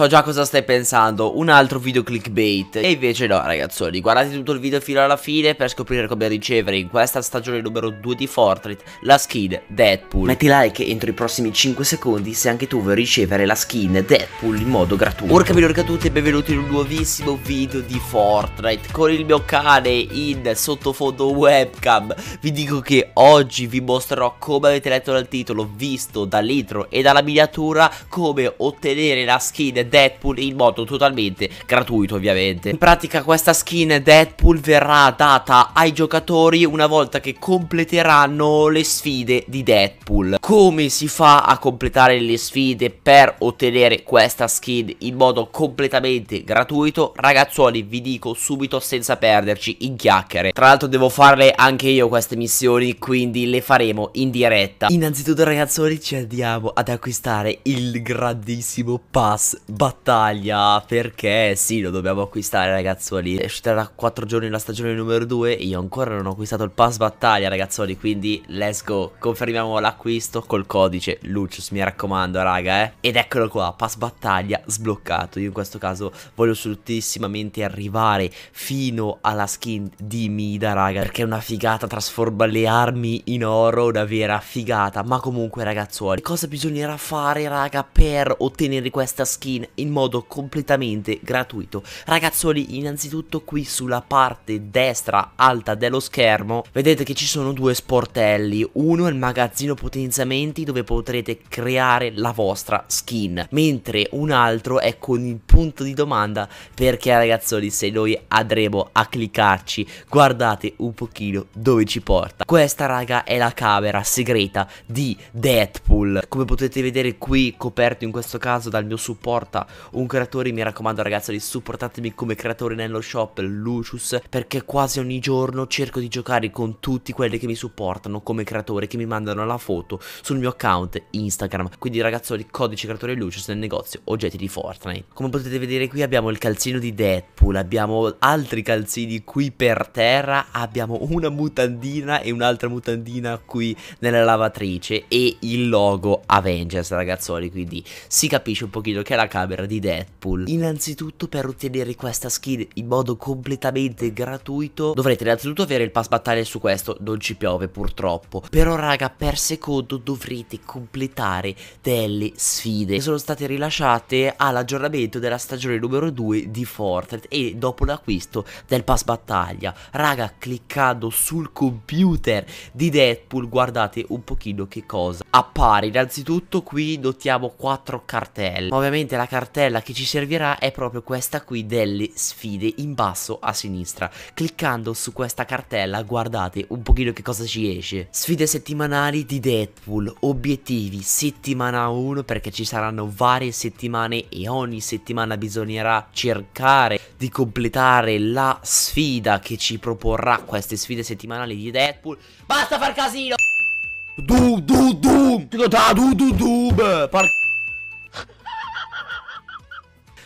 So già cosa stai pensando, un altro video clickbait. E invece no, ragazzoni, guardate tutto il video fino alla fine per scoprire come ricevere in questa stagione numero 2 di Fortnite la skin Deadpool. Metti like entro i prossimi 5 secondi se anche tu vuoi ricevere la skin Deadpool in modo gratuito. Orca a tutti e benvenuti in un nuovissimo video di Fortnite con il mio cane in sottofondo webcam. Vi dico che oggi vi mostrerò come avete letto dal titolo, visto dall'intro e dalla miniatura, come ottenere la skin Deadpool in modo totalmente gratuito ovviamente. In pratica questa skin Deadpool verrà data ai giocatori una volta che completeranno le sfide di Deadpool. Come si fa a completare le sfide per ottenere questa skin in modo completamente gratuito? Ragazzuoli vi dico subito senza perderci in chiacchiere. Tra l'altro devo farle anche io queste missioni quindi le faremo in diretta. Innanzitutto ragazzuoli ci andiamo ad acquistare il grandissimo pass battaglia perché sì, lo dobbiamo acquistare ragazzuoli. È uscita da 4 giorni la stagione numero 2 io ancora non ho acquistato il pass battaglia ragazzuoli, quindi let's go. Confermiamo l'acquisto col codice Lucius, mi raccomando raga eh. Ed eccolo qua, pass battaglia sbloccato. Io in questo caso voglio assolutissimamente arrivare fino alla skin di Mida raga, perché è una figata, trasforma le armi in oro, una vera figata. Ma comunque ragazzuoli, cosa bisognerà fare raga per ottenere questa skin? in, in modo completamente gratuito. Ragazzoli, innanzitutto qui sulla parte destra alta dello schermo vedete che ci sono due sportelli. Uno è il magazzino potenziamenti dove potrete creare la vostra skin, mentre un altro è con il punto di domanda perché ragazzoli se noi andremo a cliccarci guardate un pochino dove ci porta. Questa raga è la camera segreta di Deadpool. Come potete vedere qui coperto in questo caso dal mio supporto realtà un creatore, mi raccomando ragazzi, supportatemi come creatore nello shop Lucius perché quasi ogni giorno cerco di giocare con tutti quelli che mi supportano come creatore, che mi mandano la foto sul mio account Instagram. Quindi ragazzoli, codice creatore Lucius nel negozio oggetti di Fortnite. Come potete vedere qui abbiamo il calzino di Deadpool, abbiamo altri calzini qui per terra, abbiamo una mutandina e un'altra mutandina qui nella lavatrice e il logo Avengers ragazzoli, quindi si capisce un pochino che la casa macabra di Deadpool. Innanzitutto per ottenere questa skin in modo completamente gratuito dovrete innanzitutto avere il pass battaglia su questo, non ci piove purtroppo. Però raga per secondo dovrete completare delle sfide che sono state rilasciate all'aggiornamento della stagione numero 2 di Fortnite e dopo l'acquisto del pass battaglia. Raga cliccando sul computer di Deadpool guardate un pochino che cosa appare. Innanzitutto qui notiamo quattro cartelle. Ma ovviamente la cartella che ci servirà è proprio questa qui delle sfide in basso a sinistra. Cliccando su questa cartella guardate un pochino che cosa ci esce. Sfide settimanali di Deadpool, obiettivi settimana 1 perché ci saranno varie settimane e ogni settimana bisognerà cercare di completare la sfida che ci proporrà queste sfide settimanali di Deadpool. Basta far casino! Du du du! Du du du! du Porca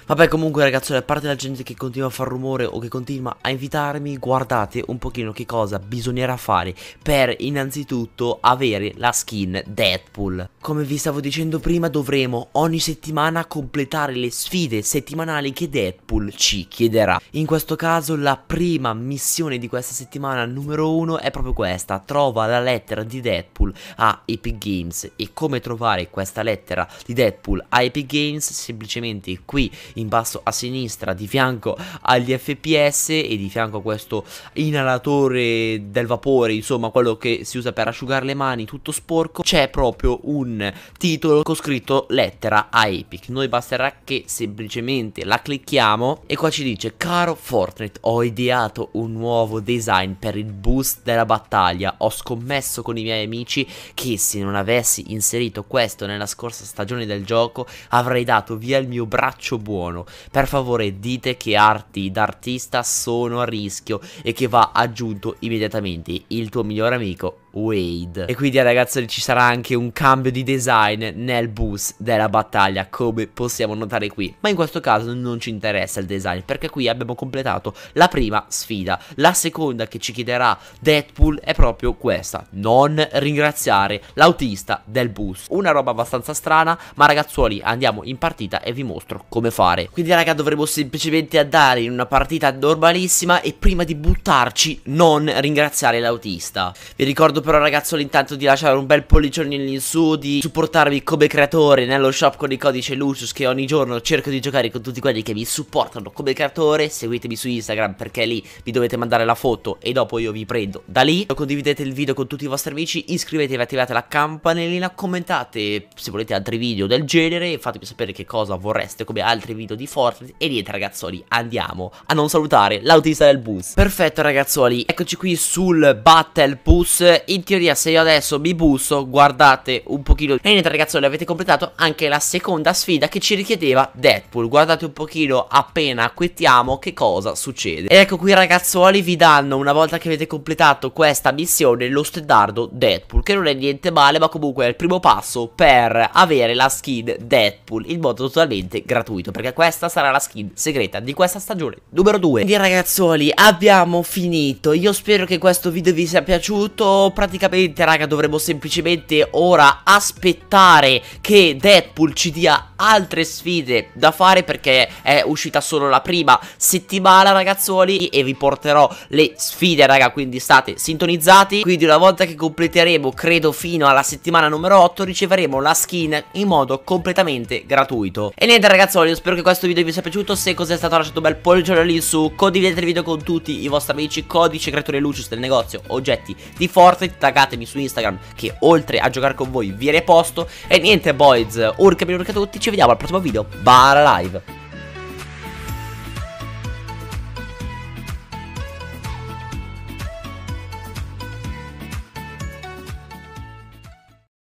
Vabbè comunque ragazzi, a parte la gente che continua a far rumore o che continua a invitarmi, guardate un pochino che cosa bisognerà fare per innanzitutto avere la skin Deadpool. Come vi stavo dicendo prima dovremo ogni settimana completare le sfide settimanali che Deadpool ci chiederà. In questo caso la prima missione di questa settimana numero 1 è proprio questa, trova la lettera di Deadpool a Epic Games e come trovare questa lettera di Deadpool a Epic Games semplicemente qui in basso a sinistra di fianco agli FPS e di fianco a questo inalatore del vapore, insomma quello che si usa per asciugare le mani, tutto sporco, c'è proprio un titolo con scritto lettera a Epic. Noi basterà che semplicemente la clicchiamo e qua ci dice caro Fortnite, ho ideato un nuovo design per il boost della battaglia. Ho scommesso con i miei amici che se non avessi inserito questo nella scorsa stagione del gioco avrei dato via il mio braccio buono buono. Per favore dite che arti d'artista sono a rischio e che va aggiunto immediatamente il tuo migliore amico Wade. E quindi ragazzi ci sarà anche un cambio di design nel bus della battaglia come possiamo notare qui. Ma in questo caso non ci interessa il design perché qui abbiamo completato la prima sfida. La seconda che ci chiederà Deadpool è proprio questa. Non ringraziare l'autista del bus. Una roba abbastanza strana ma ragazzuoli andiamo in partita e vi mostro come fare. Quindi raga dovremo semplicemente andare in una partita normalissima e prima di buttarci non ringraziare l'autista. Vi ricordo però ragazzoli intanto di lasciare un bel pollicione in su, di supportarvi come creatore nello shop con il codice Lucius che ogni giorno cerco di giocare con tutti quelli che mi supportano come creatore, seguitemi su Instagram perché lì vi dovete mandare la foto e dopo io vi prendo da lì, condividete il video con tutti i vostri amici, iscrivetevi, attivate la campanellina, commentate se volete altri video del genere e fatemi sapere che cosa vorreste come altri video di Fortnite e niente ragazzoli andiamo a non salutare l'autista del bus. Perfetto ragazzoli eccoci qui sul Battle Bus in teoria se io adesso mi busso guardate un pochino e niente ragazzi avete completato anche la seconda sfida che ci richiedeva Deadpool guardate un pochino appena acquettiamo che cosa succede ed ecco qui ragazzuoli vi danno una volta che avete completato questa missione lo stendardo Deadpool che non è niente male ma comunque è il primo passo per avere la skin Deadpool in modo totalmente gratuito perché questa sarà la skin segreta di questa stagione numero 2 quindi ragazzuoli abbiamo finito io spero che questo video vi sia piaciuto praticamente raga dovremo semplicemente ora aspettare che Deadpool ci dia altre sfide da fare perché è uscita solo la prima settimana ragazzuoli e vi porterò le sfide raga quindi state sintonizzati quindi una volta che completeremo credo fino alla settimana numero 8 riceveremo la skin in modo completamente gratuito e niente ragazzuoli io spero che questo video vi sia piaciuto se cos'è stato lasciate un bel pollice lì su condividete il video con tutti i vostri amici codice creatore Lucius del negozio oggetti di Fortnite taggatemi su Instagram che oltre a giocare con voi vi reposto e niente boys urca urca tutti ci vediamo vediamo al prossimo video. Bara live.